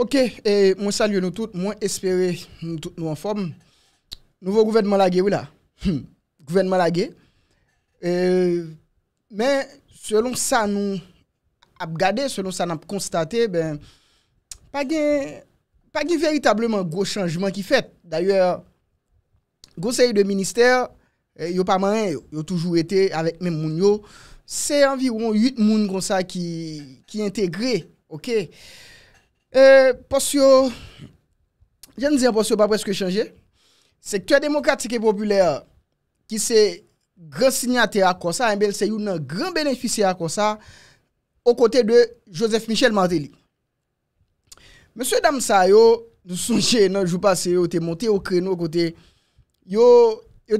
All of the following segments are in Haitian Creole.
Ok, e, mwen salye nou tout, mwen espere nou tout nou an form. Nouvo gouvenman la ge wila, hmm, gouvenman la ge. E, men, selon sa nou ap gade, selon sa nou ap konstate, ben, pa gen, pa gen veritableman gwo chanjman ki fet. D'ayor, gwo se yi de minister, e, yo pa man, yo toujou ete, avek men moun yo, se environ yut moun gwo sa ki, ki entegre, ok? Eh, posyo, jen dizen posyo pa preske chanje, sektorya demokratike populer ki se gran sinyate akosa, en bel se yon nan gran benefise akosa, okote de Joseph Michel Martelly. Mese dam sa yo, dou sonje nan joupa se yo te monte okre nou okote, yo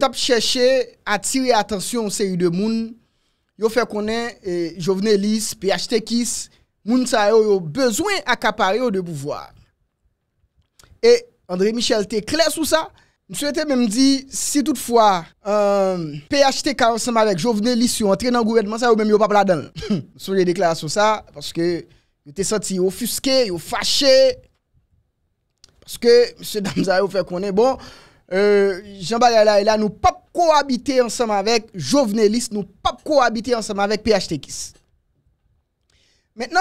tap cheshe atire atensyon se yon demoun, yo fe konen e, jovenelis, pi achete kis, moun sa yo yo bezwen akapare yo de bouvoar. E, André Michel te kler sou sa, msè te mèm di, si toutfwa, euh, PHTK ansem avèk Jovenelis yo antre nan gouvedman, sa yo mèm yo pap la den, msè te kler sou sa, paske yo te senti yo fuske, yo fache, paske msè Damzayou fè konè bon, euh, jambalè e la, nou pap kou habite ansem avèk Jovenelis, nou pap kou habite ansem avèk PHTKis. Maintenant,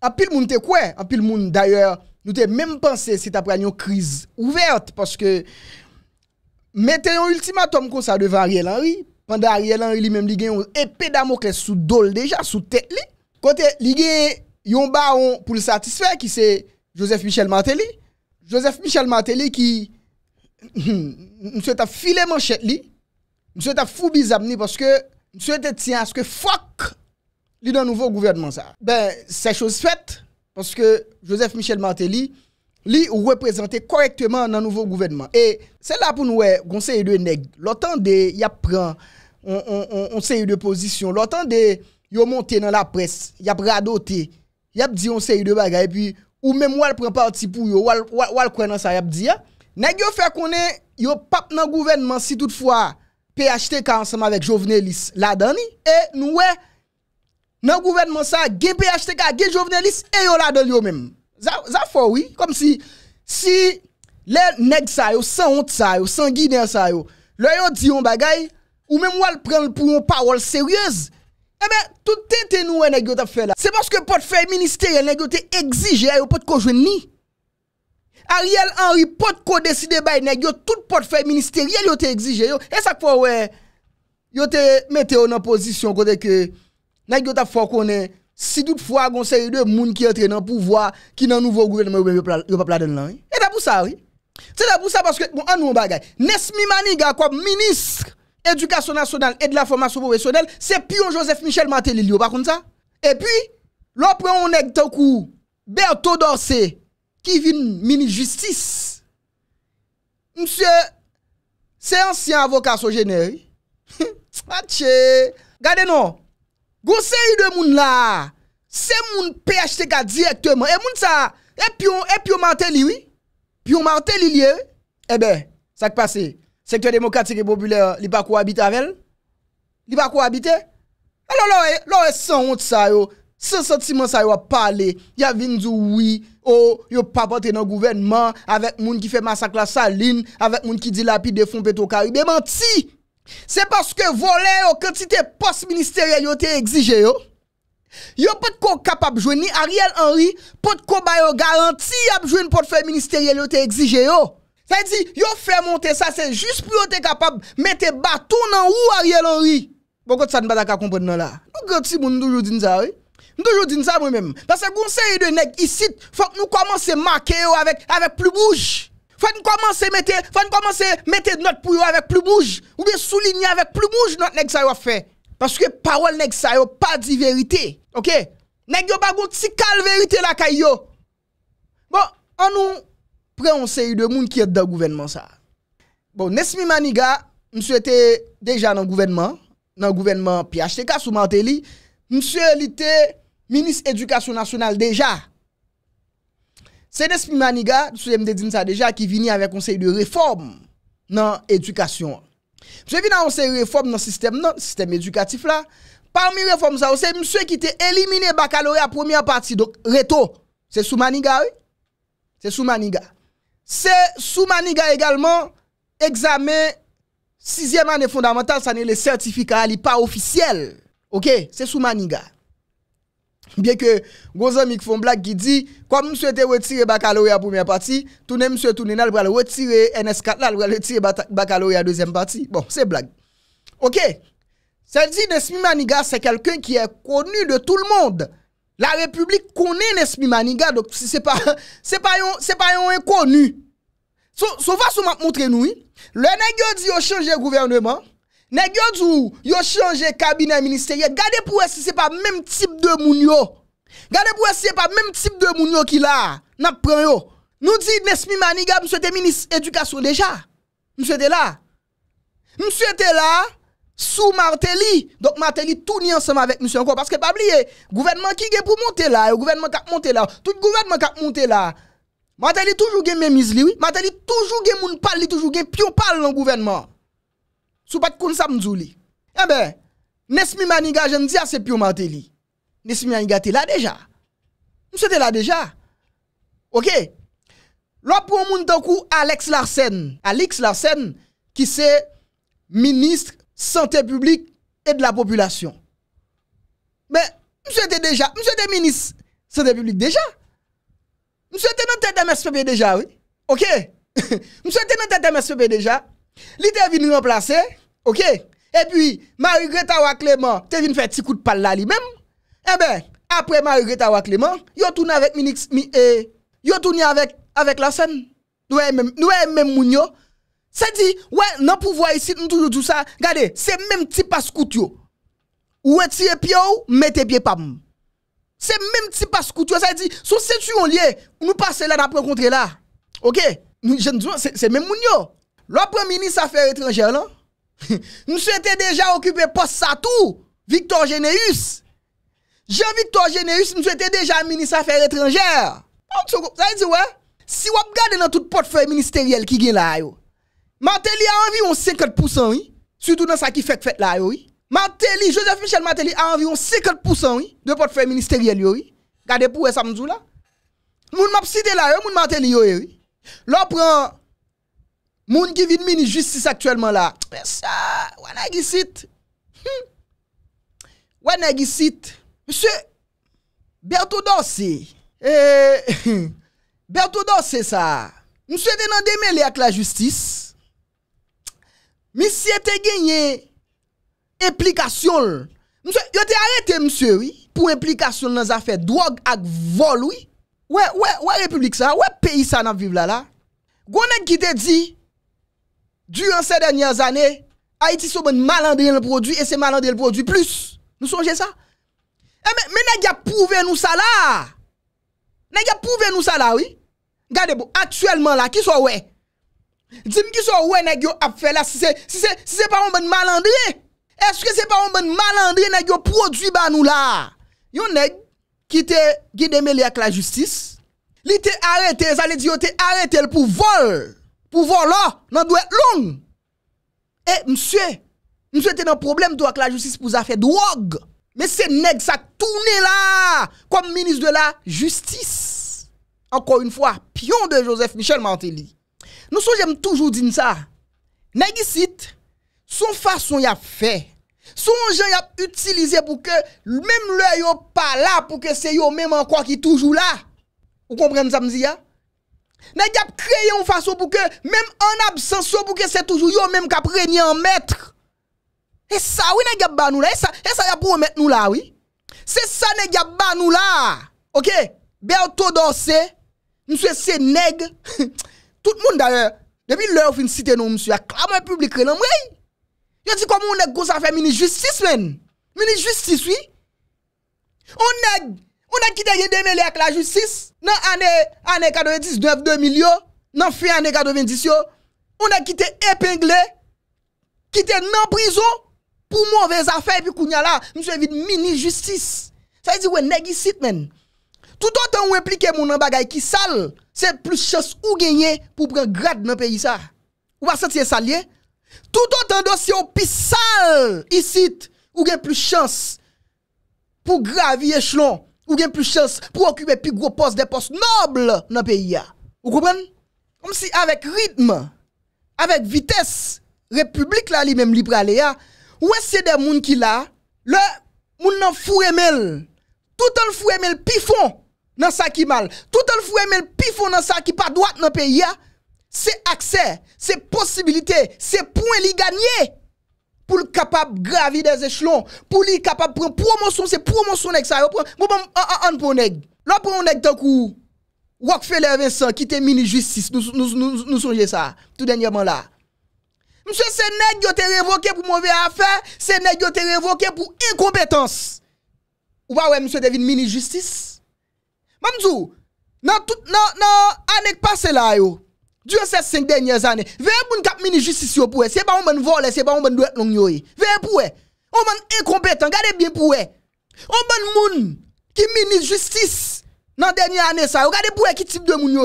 à pile moun te quoi En pile moun d'ailleurs, nous te même pensé c'est après une crise ouverte parce que mettez un ultimatum comme ça devant Ariel Henry, pendant Ariel Henry lui-même il gagne épée d'Amoclès sous dol déjà sous tête li. Côté il gagne un baron pour le satisfaire qui c'est Joseph Michel Martelly. Joseph Michel Martelly qui monsieur t'a filé manchette li. Monsieur t'a fou ni parce que monsieur t'a tient à ce que fuck Li nan nouvo gouvenman sa. Ben, se chos fèt, paske Joseph Michel Martelly, li ou reprezentè korektèman nan nouvo gouvenman. E, se la pou nouè, gonsè yi de neg, lotan de yap pran, on sè yi de posisyon, lotan de yo monte nan la pres, yap rado te, yap di yon sè yi de bagay, epi ou menm wal pran pa outi pou yo, wal kwen nan sa yap di ya, neg yo fè konè, yo pap nan gouvenman si toutfwa PHT ka ansama vek Jovenelis la dani, e nouè reprezentè dans le gouvernement, ça, gen PHTK, gen journalistes et la de même. Ça, fait oui. Comme si, si, les nèg ça sans honte ça sans guider, ça yo, dit ou même ou elles prennent pour une parole sérieuse, eh bien, tout tente nous e nèg yo fait là. C'est parce que portefeuille ministériel nèg yo te exige, yo pas de ko ni. Ariel Henry pas de ko décider bay tout portefeuille ministériel yo te Et ça quoi ouais, yo te mis en position côté que Nan yon ta fwa konen, si dout fwa gonsen yon moun ki yon trenan pou vwa ki nan nouvo gouvernement yon pa pladen lan. Eh? E da pou sa, oui. Se da pou sa, parce que, bon, an nou mba gaye. Nes mi mani, ga, kom, Ministre Edukasyonasyonal et de la Formasyonasyonal, se pi yon Joseph Michel Matelil yon, pa kon sa. E pi, lopre yon neg tenkou, Bertaudor Se, ki vin mini-justis. Mse, se ansyen avokasyonasyonaly. Sa tche, gade nou. Gose yi de moun la, se moun PHTK direktman, e moun sa, e pyo mantel liwi? Pyo mantel li liye? Ebe, eh sak pase, sektory demokratik e popüler li pa kou habite avèl? Li pa kou habite? E lò lò e san yon sa yo, san san ti man sa yo a pale, ya vin zou wii, oh, yo papote nan gouvenman, avek moun ki fe masakla salin, avek moun ki di lapi defon peto karibè, manti! Se baske vole yo kantite post-ministere yo te egzije yo, yo pot ko kapab jwen ni Ariel Henry pot ko bayo garanti yo ap jwen pot fwe ministerie yo te egzije yo. Se di yo fwe monte sa se jist pou yo te kapab mette batoun an ou Ariel Henry. Bonkot sa nbada ka kompon nan la. Bonkot si moun ndo jodin sa we. Ndo jodin sa we menm. Basse gounse yi de nek isit fwa k nou komanse make yo avek plou bouj. Fwa n komanse mette not pou yo avèk plou bouj. Ou bi souline avèk plou bouj not neg sa yo fè. Paske parol neg sa yo pa di verite. Ok? Neg yo bagout si kal verite la kay yo. Bon, an nou preonsè yu de moun ki ete dan gouvenman sa. Bon, Nesmi Maniga, mswe te deja nan gouvenman. Nan gouvenman pi achte ka sou mante li. Mswe li te minis edukasyon nasyonal deja. Se nes mi maniga, sou m de din sa deja ki vini avè konsey de reform nan edukasyon. M se vini avè konsey de reform nan sistem nan, sistem edukatif la. Parmi reform sa ou, se m sou e ki te elimine bakalore a premier parti. Dok reto, se sou maniga ou? Se sou maniga. Se sou maniga egalman, examen 6e manè fondamental, sanè le sertifika li pa ofisyel. Ok, se sou maniga. Bien que gros amis qui font blague qui dit comme monsieur était retiré baccalauréat première partie, tout monsieur tourner là le retirer NS4 là le retirer baccalauréat deuxième partie. Bon, c'est blague. OK. Celle-ci Nesmi Maniga, c'est quelqu'un qui est connu de tout le monde. La République connaît Nesmi Maniga donc si c'est pas c'est pas pas un inconnu. Sauf so, so va montrer nous. Le nèg dit au oh, changer gouvernement. Nèk yo djou, yo chanje kabine a ministerye, gade pou esi se pa mèm tip de moun yo. Gade pou esi se pa mèm tip de moun yo ki la, nap pran yo. Nou di, Nesmi Maniga, msou ete minis edukasyon deja. Msou ete la. Msou ete la, sou Martelly. Donk Martelly tou ni ansama vek msou anko. Paske pabliye, gouvenman ki gen pou monte la, ou gouvenman kap monte la, ou tout gouvenman kap monte la. Martelly toujou gen mèmiz liwi, Martelly toujou gen moun pal li, toujou gen pyo pal lan gouvenman. Sou pas koun sa Eh ben, Nesmi Maniga, je ne dis c'est Pio Martelly. Nesmi Maniga, t'es là déjà. Monsieur t'es là déjà. Ok? L'autre pour moun Alex Larsen. Alex Larsen, qui c'est ministre santé publique et de la population. Mais, ben, monsieur était déjà, monsieur était ministre santé publique déjà. Monsieur était dans tête MSPB déjà, oui. Ok? monsieur était dans tête MSPB déjà. L'idée venu remplacer. OK Et puis, Marie-Greta Clément, tu viens faire petit coup de pal là lui-même. Eh ben, après Marie-Greta Clément, yo tourne avec Minix eh, tourne avec avec la scène. Nous même nous même moun yo. dit, ouais, non pouvoir ici nous toujours tout ça. Regardez, c'est même petit passe-coute yo. Ou ce pied ou mettez pied pas c'est même petit passe couture. Ça dit, son cette on lié, nous passer là, d'après rencontrer là. Ok? Nous, je c'est même mounio. Le ministre, ministre affaires étranger, là, nous étions déjà occupé poste ça tout, Victor Généus. Jean-Victor Généus, nous étions déjà ministre affaires étrangères. Ça veut dire, ouais, si vous regardez dans tout portefeuille ministériel qui est là, Martelly a environ 50%, oui. Surtout dans ce qui fait fait là, oui. Joseph Michel Martelly a environ 50%, oui, de portefeuille ministériel, oui. Regardez pour ça, me là. Moun m'a cité là, moun Martelly, oui. L'on prend Moun ki vidmi ni justice aktuelman la. Mwen sa, wè nè gisit. Wè nè gisit. Monsye, bèrto dosè. Bèrto dosè sa. Monsye te nan demè li ak la justice. Mwen si te genye implikasyon. Monsye, yo te arete monsye wè. Pou implikasyon nan zafè. Drog ak vol wè. Wè republik sa. Wè peyi sa nan viv la la. Gwè nè gite di... Durans se denyans ane, ha iti sou bon malandri l prodwi, e se malandri l prodwi plus. Nou sonje sa? E men, men nèk ya pouve nou sa la? Nèk ya pouve nou sa la, oui? Gade bo, aktuellement la, ki sou we? Dime ki sou we nèk yo apfe la, si se, si se, si se pa bon bon malandri? Eske se pa bon bon malandri nèk yo prodwi ba nou la? Yon nèk, ki te gidemeli ak la justis, li te arete, zale diyo te arete l pou vol. Pouvo eh, la, nan dwe long. E, msye, msye te nan problem do ak la justis pou za fe drog. Me se neg sa toune la, kom minist de la justis. Anko yon fwa, pyon de Joseph Michel Mantelli. Nou sou jem toujou din sa. Neg isit, son fason ya fe. Son jen ya utilize pou ke, mèm lè yo pa la pou ke se yo mèm an kwa ki toujou la. Ou kompren sa mzi ya? Negy ap kreye yon fasyon pou ke Mem an absensyon pou ke se toujou Yon menm kap renyan met E sa wè negy ap ba nou la E sa wè pou wè met nou la wè Se sa negy ap ba nou la Ok Bèlto dosè Mwen se se neg Tout moun dayan Depi lè ou fin site nou msè Aklaman publik renan mwen Yon ti komon neg kon sa fè mini justis men Mini justis wè On neg Ou nan kitè yè demè lè ak la jutsis, nan anè 99-2008, nan fè anè 90-2008, ou nan kitè epenglè, kitè nan prizo, pou mwove zafè, pi kounya la, mswe vit mini jutsis. Sa yè di wè negi sit men. Tout an tan wè plike mwoun nan bagay ki sal, se plus chans ou genye pou pren grad nan peyi sa. Ou ba satye salye. Tout an tan dosye ou pi sal, i sit, ou gen plus chans pou gravi echlon. ou gen plus chance pour occuper plus gros postes, des postes nobles dans le pays. Vous comprenez Comme si avec rythme, avec vitesse, République là li même libre aller ou est des monde qui la. le moun nan foure tout le foure mel pifon dans sa ki mal, tout en foure mel pifon dans sa ki pa droite nan pays a. c'est accès, c'est possibilité, c'est point li gagner. pou l kapap gravi des echelon, pou li kapap promosyon, se promosyon ek sa yo, mwen mwen an pou neg, la pou mwen neg tan kou, wak feler Vincent, kite mini justis, nou sonje sa, tout denye mwen la, mwen se neg yo te revoke pou mouve afe, se neg yo te revoke pou inkompetans, wawen mwen se devine mini justis, mwen mwen zo, nan an ek pase la yo, Durant ces cinq dernières années, veillez moun nous mini justice pour C'est pas on voler, c'est pas on doit long Veillez pour eux. On est incompétent, gardez bien pour On bon moun qui mini justice dans dernière année ça. Regardez pour eux qui type de moun yo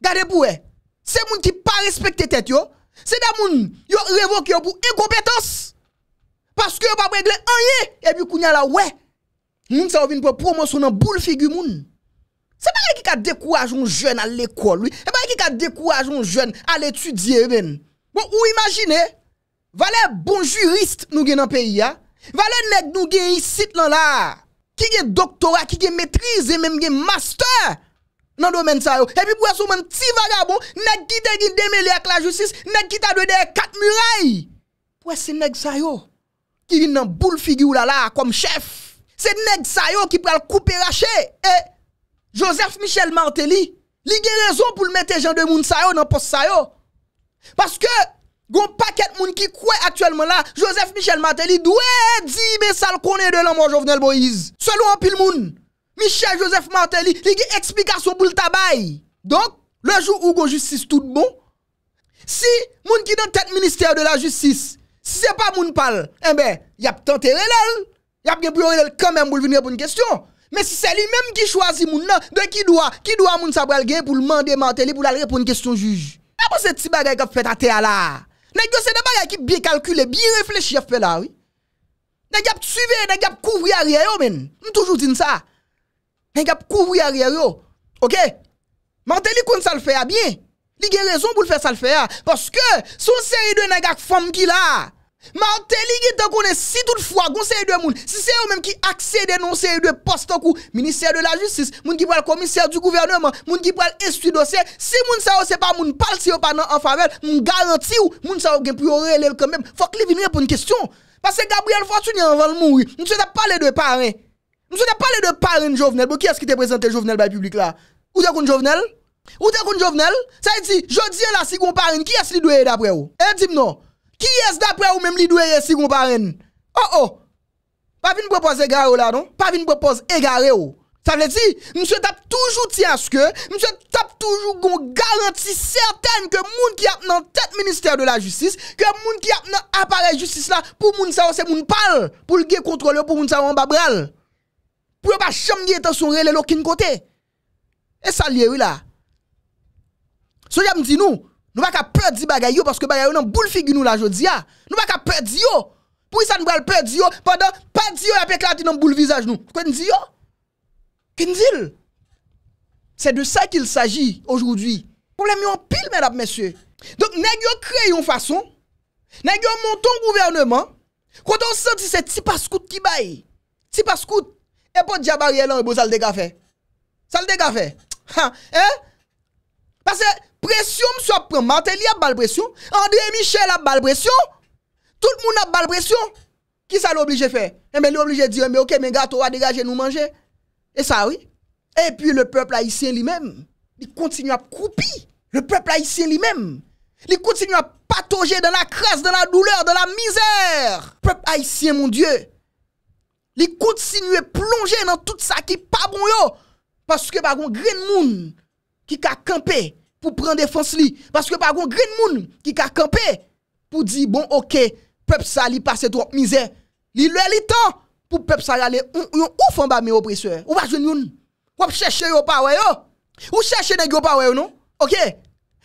Regardez pour eux. C'est moun ki pas respecte tête yo. C'est des moun yo révoqué pou incompétence. Parce que yo pas régler rien et puis kounya la ouais. Moun ça vient pour promotion dans boule figure moun. Se pa yon ki ka dekouaj yon jen al l'ekol, se pa yon ki ka dekouaj yon jen al etudyer men. Bon, ou imagine, vale bon jurist nou gen an peri ya, vale neg nou gen yisit lan la, ki gen doktora, ki gen metriz, e men gen master nan domen sayo. E pi pwè sou men ti vagabo, neg ki te gen demeli ak la jousis, neg ki te adwede kat murey. Pwè se neg sayo, ki vin nan boule figi ou la la, kom chef. Se neg sayo ki pral koupi rache, e, eh. Josef Michel Martelly li gen rezon pou l mette jan de moun sayo nan post sayo. Paske, gon paket moun ki kwe aktuelman la, Josef Michel Martelly dwe di me sal konen de la moun jovenel bo yiz. Salou an pil moun, Michel Joseph Martelly li gen eksplikasyon pou l tabay. Donk, lejou ou gon justice tout bon, si moun ki don tet minister de la justice, si se pa moun pal, eh enbe, yap tenter relèl, yap gen priorel kèmèm pou l vinye pou n kestyon. Mè si sè li mèm ki chwazi moun nan, dè ki dwa moun sa pral gen pou l mande mante li pou l al repoun kèstyon juj. Apo se ti bagay kòp fèt a tè a la. Nèk yo se de bagay ki bi kalkule, bi reflèche fèt a la. Nèk yo ap tsuive, nèk yo ap kouvri a riyè yo men. Mè toujou din sa. Nèk yo ap kouvri a riyè yo. Ok? Mante li kon sa l fè a bien. Li gen rezon pou l fè sa l fè a. Pòske son seri dè nèk ak fòm ki la. Ma an teli ki tan konen si tout fwa goun se yi dwe moun, si se yo menm ki akse denon se yi dwe posto kou, minisye de la justis, moun ki pral komisye du gouvernement, moun ki pral estu dosye, si moun sa yo se pa moun pal si yo panan an favel, moun garanti yo, moun sa yo genpuyo relel kan menm, fok li vinye pou n kestyon. Pase Gabriel Fortuny anvan moun, moun se te pale dwe parin. Moun se te pale dwe parin jovenel, bo ki as ki te prezante jovenel bay publik la? Ote kon jovenel? Ote kon jovenel? Sa yi ti, jodi la si goun parin, ki as li dwe edapre Ki yese dapre ou menm li dwe resi goun paren? Oh oh! Pa vin propose egare ou la don? Pa vin propose egare ou? Sa vle di? Mse tap toujou ti aske, mse tap toujou goun garanti certaine ke moun ki ap nan tet minister de la justice, ke moun ki ap nan apare justice la, pou moun sa wansen moun pal, pou lge kontrole pou moun sa wansen babral. Pou yon ba chanm di etan son rele lokin kote. E sa liye ou la? So javn di nou, Nous pas perdre des bagailles parce que avons dans boule figure nous la jodi a. Ah. Nous pas perdre yo. Pour ça nous pas perdre yo pendant pas dire a éclaté dans boule visage nous. qu'on dit yo dit C'est de ça qu'il s'agit aujourd'hui. Problème en pile mesdames messieurs. Donc nèg yo créé une façon nèg yo monton gouvernement quand on que c'est ti pascout qui baille. petit pascout et pour diabariel en hein, beau sale de café. Sale café. hein Parce que Pression, monsieur prend Martelly a bal pression, André Michel a bal pression. Tout le monde a bal pression. Qui ça l'oblige faire Eh bien, l'oblige dire mais OK, mais gâteau va dégager nous manger. Et ça oui. Et puis le peuple haïtien lui-même, il continue à couper. Le peuple haïtien lui-même, il continue à patauger dans la crasse, dans la douleur, dans la misère. Peuple haïtien, mon Dieu, il continue à plonger dans tout ça qui pas bon yo. Parce que, par bah, contre, grand monde qui a campé, Ou pren defans li. Paske pa kon green moun. Ki ka kampe. Po di bon okey. Peb sa li pase trot mizè. Li lè li tan. Po peb sa gale. Ou yon oufan ba me opresyon. Ou wajwen yon. Wap chèche yo pa weyo. Ou chèche negyo pa weyo nou. Okey.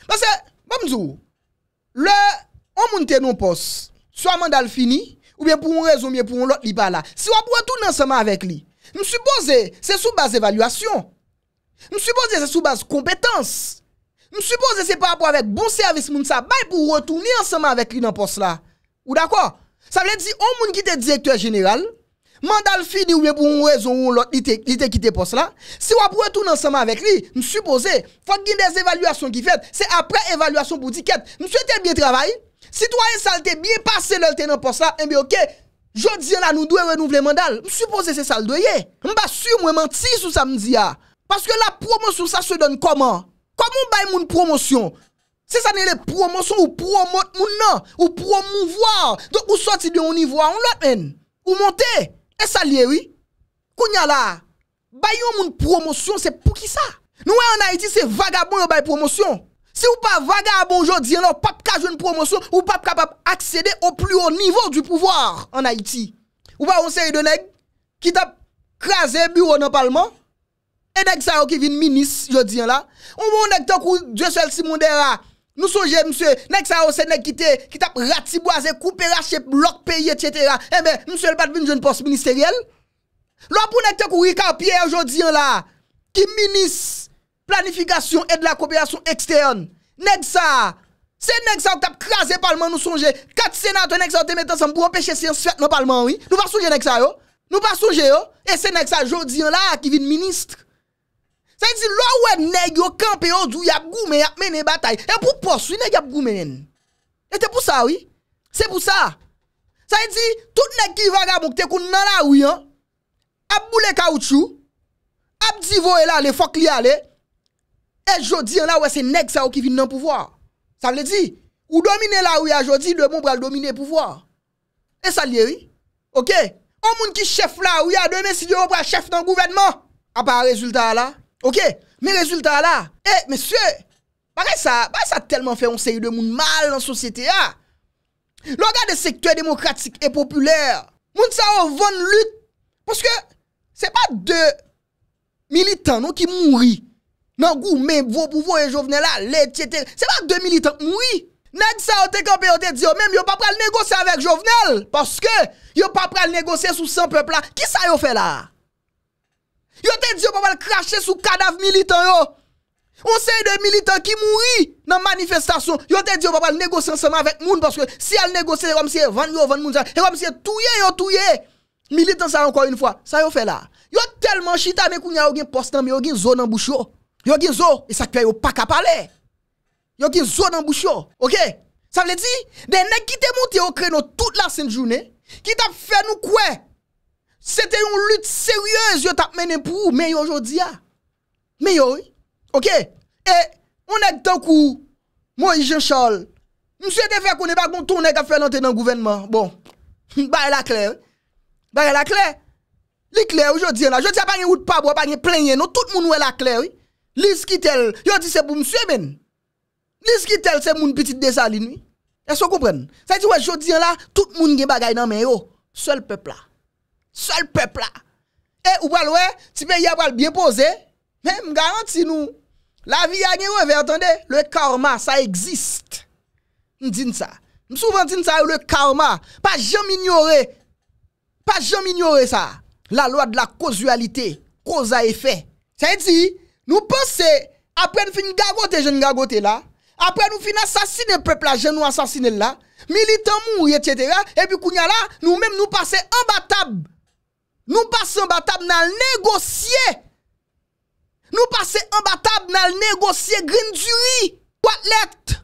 Paske. Wap bon, mzou. Le. Ou moun tenon pos. Sou a mandal fini. Ou bien pou moun rezoum. Ou bien pou moun lot li pa la. Si wap wè tou nan seman avèk li. M s'y bose. Se sou bas evalwasyon. M s'y bose se sou bas kompetans. M supose se pa apwa vek bon servis moun sa, bay pou wotouni ansama vek li nan pos la. Ou da kwa? Sa vle di, ou moun ki te direktor general, mandal fi di ouwe pou mou rezon ou lote li te ki te pos la, se wap wotouni ansama vek li, m supose, fwa ki li les evalwasyon ki fet, se apre evalwasyon pou diket, m souete biye travay, si toye salte biye, pase lolte nan pos la, m biye ok, jodi an ah. la nou dwe renouvle mandal, m supose se salde ye, m ba sur mwen manti sou samdi ya, paske la promosou sa se don koman? Kwa moun bay moun promosyon, se sa ne le promosyon ou promote moun nan, ou promouvoar, do ou soti de ou nivouan, ou laten, ou monte, e salyewi, kounya la, bay yon moun promosyon, se pou ki sa. Nou wè e an Haiti se vagabon yo bay promosyon. Se ou pa vagabon jo diyan, ou pap kajoun promosyon, ou pap kapap akse de ou pli ou nivouan du pouvoar an Haiti. Ou pa ou se yon deneg ki tap kaze biro nan palman. E nèk sa yo ki vin minis jodiyan la. Ou moun nèk to kou, Dressel Simondera, Nou sonje mswe, Nèk sa yo se nèk ki te, Ki tap rati boazè, Koupera chèp lòk peye, Etc. E mè, mswe l'pad bin joun post-ministériel. Lò pou nèk to kou, Rikar Pierre jodiyan la, Ki minis, Planifikasyon et de la kouperasyon ekstern. Nèk sa, Se nèk sa yo tap krasè palman nou sonje, Kat senato nèk sa yo te metan, Sèm pou wopèche si yon svet nou palman, Nou pa sonje Sa yi di lo wè neg yo kampe yo dwi ap goumen ap menen batay. E pou pos wè neg ap goumenen. E te pou sa wè. Se pou sa. Sa yi e di tout neg ki vaga mok te koun nan la wè. Ap boule kaoutchou. Ap divo e la le fok li a le. E jodi an la wè se neg sa wè ki vin nan pouvoar. Sa wè di. Ou domine la wè a jodi de moun bral domine pouvoar. E sa lè wè. Ok. Ok. O moun ki chef la wè a demen si yo bral chef nan gouvenman. A pa a rezultat la. Ok, mi rezultat eh, la, ah. e, mese, pare sa, pare sa telman fe onseyi de moun mal nan sosyete a. Loga de sektwè demokratik e popüler, moun sa non, non, yo von lüt, paske se pa de militant nou ki mouri, nan gou mèm vò pou vò yon jovenel la, lè, tjetè, se pa de militant mouri, nag sa yo te kompè, yo te diyo mèm, yo pa pral negosye avèk jovenel, paske yo pa pral negosye sou san pepl la, ki sa yo fè la? Yo te dit pas mal cracher sous cadavre militant yo. On sait de militants qui mourit dans manifestation. Yo te dit pas négocier ensemble avec moun parce que si elle négocie comme si elle vend yo vend moun ça, et comme si elle touye yo touye. Militant ça encore une fois, ça yo fait là. Yo tellement chita mais kounya yo gen poste mais yo gen zone en bouche yo. Yo gen zo et ça fait yo pas qu'à parler. Yo gen zone en bouche OK? Ça veut dire des nèg qui te monté au créneau toute la sainte journée qui t'a fait nous quoi Sete yon lut seryez yo tap menen pou, men yo jodi ya. Men yo, ok? E, mwen edi tan kou, mwen Ijen Charles, mwen se te fe konen bak mwen tonen ka felante nan gouvenman. Bon, baje la kler. Baje la kler. Li kler yo jodi ya la. Jodi ya pan yon oud pabwa, pan yon plenye nou, tout moun wè la kler. Li s ki tel, yo di se pou mwen se men. Li s ki tel se moun piti de sa li nou. E so koupren? Se ti wè jodi ya la, tout moun gen bagay nan men yo. Sòl pepla. Seul peuple là. Et ou pas ouais, si pays a bien posé, même garantie nous. La vie a gagné attendez, le karma ça existe. M'din ça. M'souvent dit ça le karma, pas jamais ignorer. Pas jamais ignorer ça. La loi de la causalité, cause à effet. Ça dit, nous pensons après nous fin gagoter, jeune gagote là, après nous fin assassiner peuple là, jeune nous assassiner là, militants mourir etc. et puis là, nous même nous passons en table. Nou pas se mbatab nan l'negosye. Nou pas se mbatab nan l'negosye. Grin djuri. Kwa let.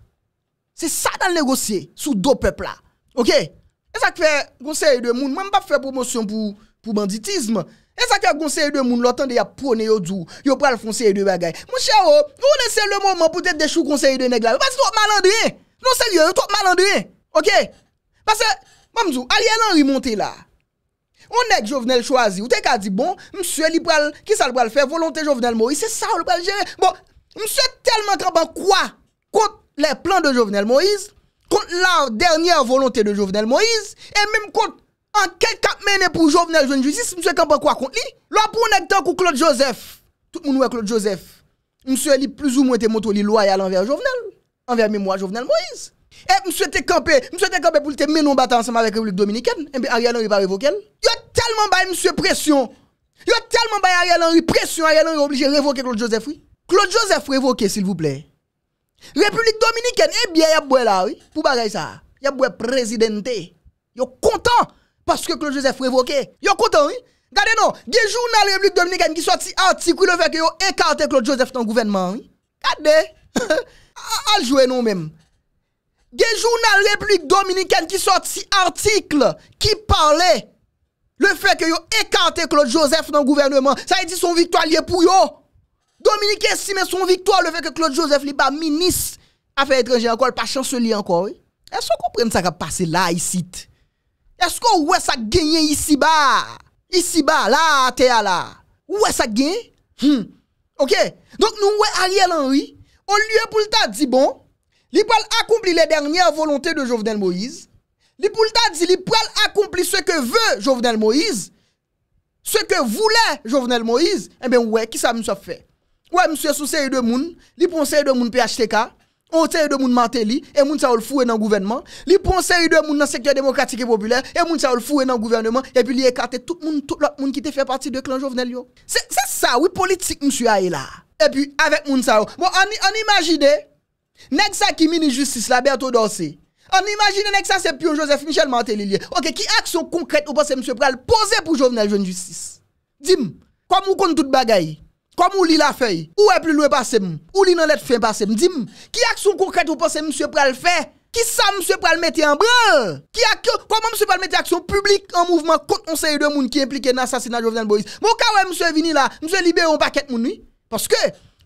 Se sa nan l'negosye. Sou do pepla. Ok. E sa kwe konseye de moun. Mwen pa fwe promosyon pou banditisme. E sa kwe konseye de moun. L'otan de ya pwone yo djou. Yo pral konseye de bagay. Mwen chè yo. Yo lese le moun man pwote de chou konseye de negla. Wazit wot malandri. Non se liyo. Wot malandri. Ok. Wazit. Mwen mdjou. Aliye nan rimonte la. On ek Jovenel Chouazi, ou te ka di bon, msye li pral, ki sa l pral fè, volontè Jovenel Moïse, se sa l pral jere. Bon, msye telman kapan kwa kont le plan de Jovenel Moïse, kont la dernyèr volontè de Jovenel Moïse, e mèm kont an ke kap mène pou Jovenel Jeune Jouzis, msye kapan kwa kont li. Lò pou an ek tan kou Klot Josef, tout moun wè Klot Josef, msye li plouz ou mwen te motou li loy al anver Jovenel, anver mèmwa Jovenel Moïse. Et eh, monsieur te campé, monsieur te campé pour te mener en bataille ensemble avec la République dominicaine. Et eh bien Ariel Henry va révoquer. Il a tellement bail monsieur pression. Il a tellement bail Ariel Henry pression, Ariel Henry obligé de révoquer Claude Joseph. Oui. Claude Joseph révoqué s'il vous plaît. République dominicaine, eh bien, y a boue là, oui. Pour bagaille ça. Y a boué présidenté. Yo content parce que Claude Joseph révoqué. Yo content, oui. Regardez non, des journal République dominicaine qui si article le fait que yo écarté Claude Joseph dans le gouvernement, oui. Regardez. Al jouer nous même. Gejou nan replik Dominiken ki sort si artikl ki parle le fe ke yo ekante Claude Joseph nan gouvernement. Sa e di son victoire liye pou yo. Dominiken si men son victoire le fe ke Claude Joseph li ba minis afe etreje anko, pa chancelier anko. Esko komprenne sa ka pase la, isit? Esko wè sa genye isi ba? Isi ba, la, atea la. Wè sa genye? Ok, donk nou wè Ariel Henry on liye pou lta di bon Li pral accomplir les dernières volontés de Jovenel Moïse. Li ta dit, li pral accomplir ce que veut Jovenel Moïse. Ce que voulait Jovenel Moïse. Eh bien, ouais, qui ça me fait? Ouais, monsieur, sous série de moun, li prend série de moun PHTK, on série de moun Martelly, et moun ça ou le foué dans le gouvernement. Li série de moun dans le secteur démocratique et populaire, et moun ça ou le dans le gouvernement, et puis li écarte tout monde, tout l'autre monde qui te fait partie de clan Jovenel C'est ça, oui, politique, monsieur, là. Et puis, avec moun ça Bon, on imagine, Nèk sa ki mini justice la bèrto dosè. An imagine nèk sa sepion Joseph Michel mantè li liè. Ok, ki aksyon konkrèt ou pasè msè pral posè pou Jovenel Jeune Justice? Dim, kwa mou kont tout bagay? Kwa mou li la fèy? Ouè pli louè pasè mou? Ou li nan let fèy pasè mou? Dim, ki aksyon konkrèt ou pasè msè pral fè? Ki sa msè pral mette en brin? Ki aksyon, kwa mou msè pral mette aksyon publik an mouvman kont konsey de moun ki implike nan sasina Jovenel Boïse? Mou kwa msè vini la, msè liberon pakèt moun ni?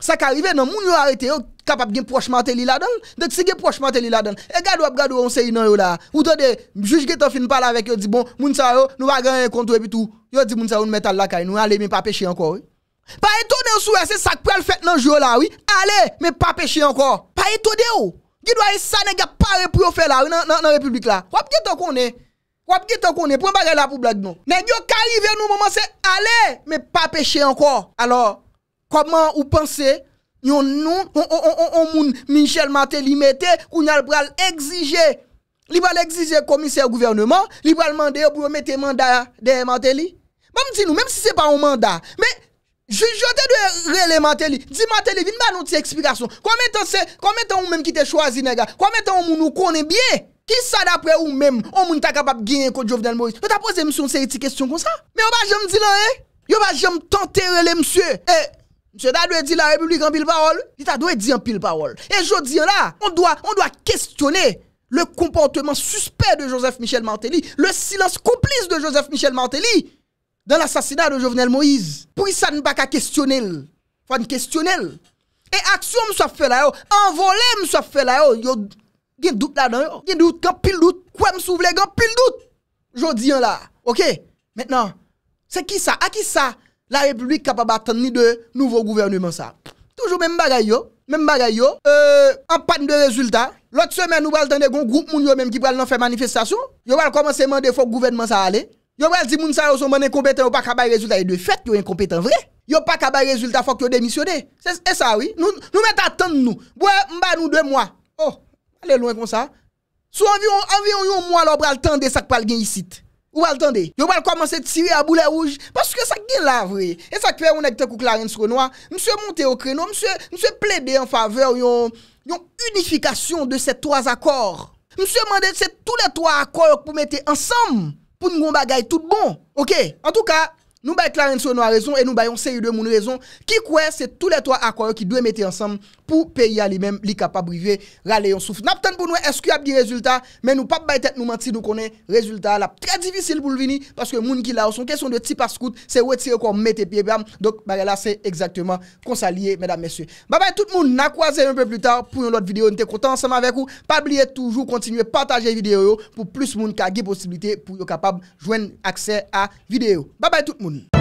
Sa ka rive nan, moun yo arete yo kapap gen prochmante li la don. Dek si gen prochmante li la don. E gadwap gadwap on se yi nan yo la. Ou do de, juj ge to fin pala vek yo di bon, moun sa yo, nou a gen yon kontre pi tou. Yo di moun sa yo nou metal la kaye, nou ale men pa peche yon kor. Pa e to de ou sou ese sak prel fèt nan jyo la oui, ale men pa peche yon kor. Pa e to de ou, ge do a yi sa nega pare pou yo fe la, nan republik la. Wap ge to konen, wap ge to konen, pou mba gè la pou blag nou. Neg yo ka rive nou mouman se, ale men pa peche yon kor. Alor. Comment vous pensez yon on on on moun Michel Maté li mette qu'on a pral exiger li pral exiger commissaire gouvernement li pral demander pour mettre mandat de Matéli même si nous même si c'est pas un mandat mais je te de relé Matéli dis Matéli vin ba nous ti explication combien temps c'est combien temps même qui te choisi Nega? comment temps on nous connaît bien qui ça d'après ou même on moun ta capable gagner contre Jovenel Moïse tu as posé une série de questions comme ça mais on va jamais dire là hein yo va jamais tenter les monsieur eh Monsieur Dadoué dit la République en pile parole. Il t'a doit dire en pile parole. Et je dis là, on doit, on doit questionner le comportement suspect de Joseph Michel Martelly, le silence complice de Joseph Michel Martelly dans l'assassinat de Jovenel Moïse. Pour ça, ne pas qu'à questionner. Faut questionner. Et action, soit fait là, envolé, soit fait là, a des doute là-dedans, gen doute, quand pile doute, quoi souvle quand pile doute. dis là, ok? Maintenant, c'est qui ça? À qui ça? la République capable d'attendre ni de nouveau gouvernement ça. Toujours même bagaille yo, même bagaille yo, euh, en panne de résultats. L'autre semaine, nous allons attendre un groupe moun yo même qui fait faire manifestation. Yo va commencer à demander le gouvernement ça aller. Yo va dire moun ça yo sont incompétents, yo pas capable résultat et de fait yo incompétent vrai. Yo pas capable résultat faut que yo démissionner. C'est ça oui. Nous nous à attendre nous. Ouais, m'ba nous deux mois. Oh, allez loin comme ça. Sou environ environ un mois, l'on va attendre ça que pas ici. Ou wal tande, yo wal kwa manse tiri a boule rouj, paske sa gil la vwe. E sa kwe, ou nan ekte kou Clarence Renoy, mswe monte o kreno, mswe plebe en faveur yon unifikasyon de se 3 akor. Mswe mande se tou le 3 akor pou mette ansam, pou nou gwa bagay tout bon. Ok, an tou ka, nou bay Clarence Renoy rezon, e nou bay yon seri de moun rezon, ki kwe se tou le 3 akor ki dwe mette ansam. pou peyi alimem li kapab wive rale yon souf. Nap ten pou nou eski ap di rezultat, men nou pap baytet nou manti nou konen rezultat la. Trè divisil pou l'vini, paske moun ki la ou son kesyon de ti paskout, se wè tire kon mette pi e bram, dok bagay la se ekzakteman konsaliye, mèdam mèsyè. Babay tout moun, na kwa zè yon pè plu tar, pou yon lot videyo, nte kontan ansem avèk ou, pap liye toujou kontinue pataje videyo yo, pou plus moun kage posibilite, pou yo kapab jwen akse a videyo. Babay tout moun.